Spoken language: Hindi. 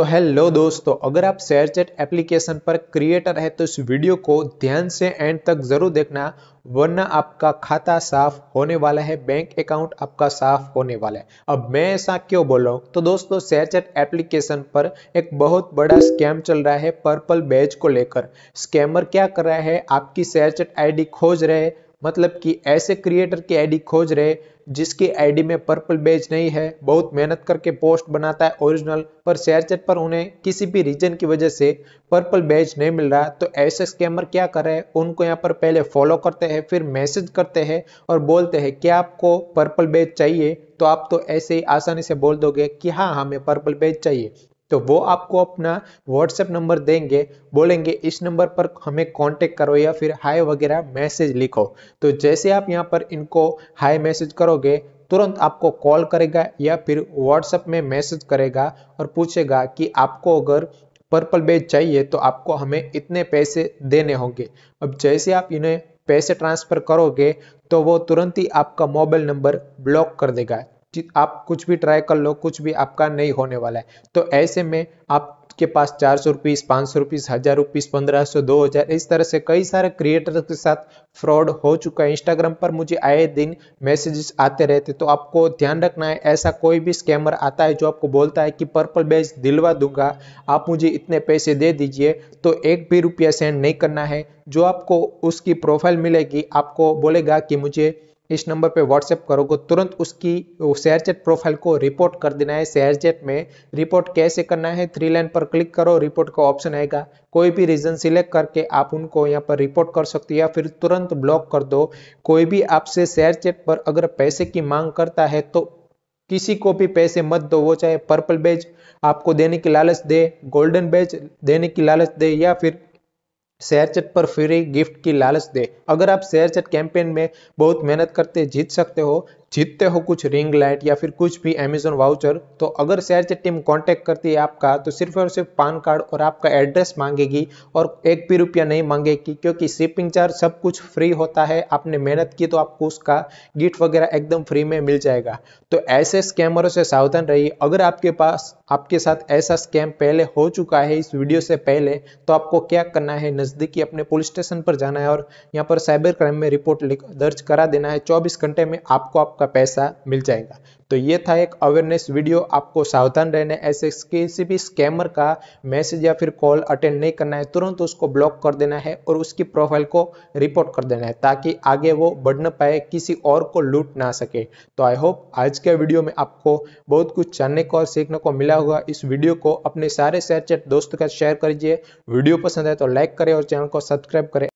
तो हेलो दोस्तों अगर आप शेयर चैट एप्लीकेशन पर क्रिएटर है तो इस वीडियो को ध्यान से एंड तक जरूर देखना वरना आपका खाता साफ होने वाला है बैंक अकाउंट आपका साफ होने वाला है अब मैं ऐसा क्यों बोल रहा हूँ तो दोस्तों शेयर चैट एप्लीकेशन पर एक बहुत बड़ा स्कैम चल रहा है पर्पल बैच को लेकर स्कैमर क्या कर रहा है आपकी शेयर चैट आई खोज रहे मतलब कि ऐसे क्रिएटर की आईडी खोज रहे जिसकी आईडी में पर्पल बेज नहीं है बहुत मेहनत करके पोस्ट बनाता है ओरिजिनल पर शेयर चैट पर उन्हें किसी भी रीजन की वजह से पर्पल बेज नहीं मिल रहा तो ऐसे स्कैमर क्या कर रहे हैं उनको यहाँ पर पहले फॉलो करते हैं फिर मैसेज करते हैं और बोलते हैं क्या आपको पर्पल बेज चाहिए तो आप तो ऐसे ही आसानी से बोल दोगे कि हाँ हमें पर्पल बेज चाहिए तो वो आपको अपना व्हाट्सएप नंबर देंगे बोलेंगे इस नंबर पर हमें कांटेक्ट करो या फिर हाय वगैरह मैसेज लिखो तो जैसे आप यहाँ पर इनको हाय मैसेज करोगे तुरंत आपको कॉल करेगा या फिर व्हाट्सएप में मैसेज करेगा और पूछेगा कि आपको अगर पर्पल बेज चाहिए तो आपको हमें इतने पैसे देने होंगे अब जैसे आप इन्हें पैसे ट्रांसफ़र करोगे तो वो तुरंत ही आपका मोबाइल नंबर ब्लॉक कर देगा आप कुछ भी ट्राई कर लो कुछ भी आपका नहीं होने वाला है तो ऐसे में आपके पास चार सौ रुपीस पाँच सौ रुपीस हज़ार रुपीस पंद्रह सौ दो हज़ार इस तरह से कई सारे क्रिएटर के साथ फ्रॉड हो चुका है इंस्टाग्राम पर मुझे आए दिन मैसेजेस आते रहते तो आपको ध्यान रखना है ऐसा कोई भी स्कैमर आता है जो आपको बोलता है कि पर्पल बेज दिलवा दूंगा आप मुझे इतने पैसे दे दीजिए तो एक भी रुपया सेंड नहीं करना है जो आपको उसकी प्रोफाइल मिलेगी आपको बोलेगा कि मुझे इस नंबर पे व्हाट्सएप करोगे तुरंत उसकी शेयर चैट प्रोफाइल को रिपोर्ट कर देना है शेयर चैट में रिपोर्ट कैसे करना है थ्री लाइन पर क्लिक करो रिपोर्ट का ऑप्शन आएगा कोई भी रीजन सिलेक्ट करके आप उनको यहाँ पर रिपोर्ट कर सकते हो या फिर तुरंत ब्लॉक कर दो कोई भी आपसे शेयर चैट पर अगर पैसे की मांग करता है तो किसी को भी पैसे मत दो वो चाहे पर्पल बेज आपको देने की लालच दे गोल्डन बेज देने की लालच दे या फिर शेयर चैट पर फ्री गिफ्ट की लालच दे अगर आप शेयर चैट कैंपेन में बहुत मेहनत करते जीत सकते हो जीतते हो कुछ रिंग लाइट या फिर कुछ भी अमेजोन वाउचर तो अगर सेर्च टीम कांटेक्ट करती है आपका तो सिर्फ और सिर्फ पान कार्ड और आपका एड्रेस मांगेगी और एक भी रुपया नहीं मांगेगी क्योंकि शिपिंग चार्ज सब कुछ फ्री होता है आपने मेहनत की तो आपको उसका गिफ्ट वगैरह एकदम फ्री में मिल जाएगा तो ऐसे स्कैमरों से सावधान रहिए अगर आपके पास आपके साथ ऐसा स्कैम पहले हो चुका है इस वीडियो से पहले तो आपको क्या करना है नज़दीकी अपने पुलिस स्टेशन पर जाना है और यहाँ पर साइबर क्राइम में रिपोर्ट दर्ज करा देना है चौबीस घंटे में आपको आपका आपका पैसा मिल जाएगा तो ये था एक अवेयरनेस वीडियो आपको सावधान रहने ऐसे किसी भी स्कैमर का मैसेज या फिर कॉल अटेंड नहीं करना है तुरंत उसको ब्लॉक कर देना है और उसकी प्रोफाइल को रिपोर्ट कर देना है ताकि आगे वो बढ़ ना पाए किसी और को लूट ना सके तो आई होप आज के वीडियो में आपको बहुत कुछ जानने को और सीखने को मिला होगा इस वीडियो को अपने सारे सैर दोस्तों के साथ शेयर करीजिए वीडियो पसंद है तो लाइक करें और चैनल को सब्सक्राइब करें